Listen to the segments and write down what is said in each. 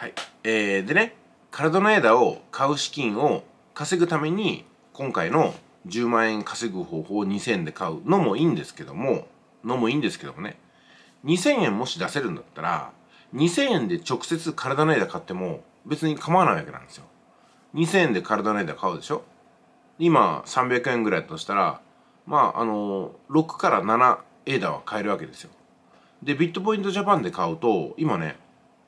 はい。えー、でね、体の枝を買う資金を稼ぐために、今回の10万円稼ぐ方法を2000円で買うのもいいんですけども、のもいいんですけどもね、2000円もし出せるんだったら、2000円で直接体の枝買っても別に構わないわけなんですよ。2000円で体の枝買うでしょ今300円ぐらいだとしたら、まあ、あのー、6から7エダは買えるわけですよ。で、ビットポイントジャパンで買うと、今ね、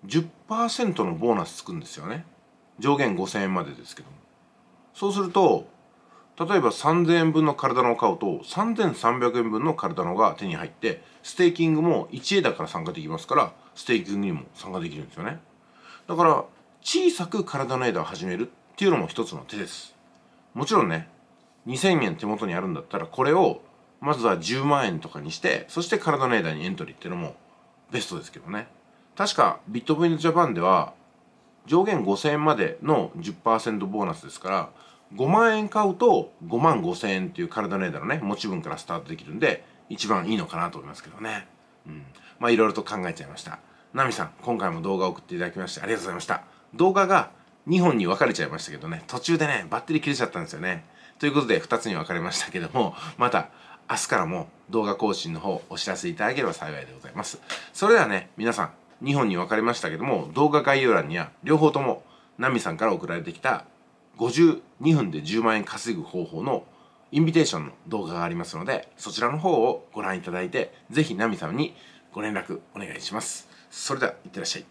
10%のボーナスつくんですよね上限5000円までですけどもそうすると例えば3000円分の体の買うと3300円分の体のが手に入ってステーキングも1枝から参加できますからステーキングにも参加できるんですよねだから小さく体の枝を始めるっていうのも一つの手ですもちろんね2000円手元にあるんだったらこれをまずは10万円とかにしてそして体の枝にエントリーっていうのもベストですけどね確かビットコインジャパンでは上限5000円までの10%ボーナスですから5万円買うと5万5000円っていう体の枝のね持ち分からスタートできるんで一番いいのかなと思いますけどねうんまあいろいろと考えちゃいましたナミさん今回も動画を送っていただきましてありがとうございました動画が2本に分かれちゃいましたけどね途中でねバッテリー切れちゃったんですよねということで2つに分かれましたけどもまた明日からも動画更新の方お知らせいただければ幸いでございますそれではね皆さん2本に分かれましたけども動画概要欄には両方ともナミさんから送られてきた52分で10万円稼ぐ方法のインビテーションの動画がありますのでそちらの方をご覧いただいて是非ナミさんにご連絡お願いします。それではいってらっしゃい。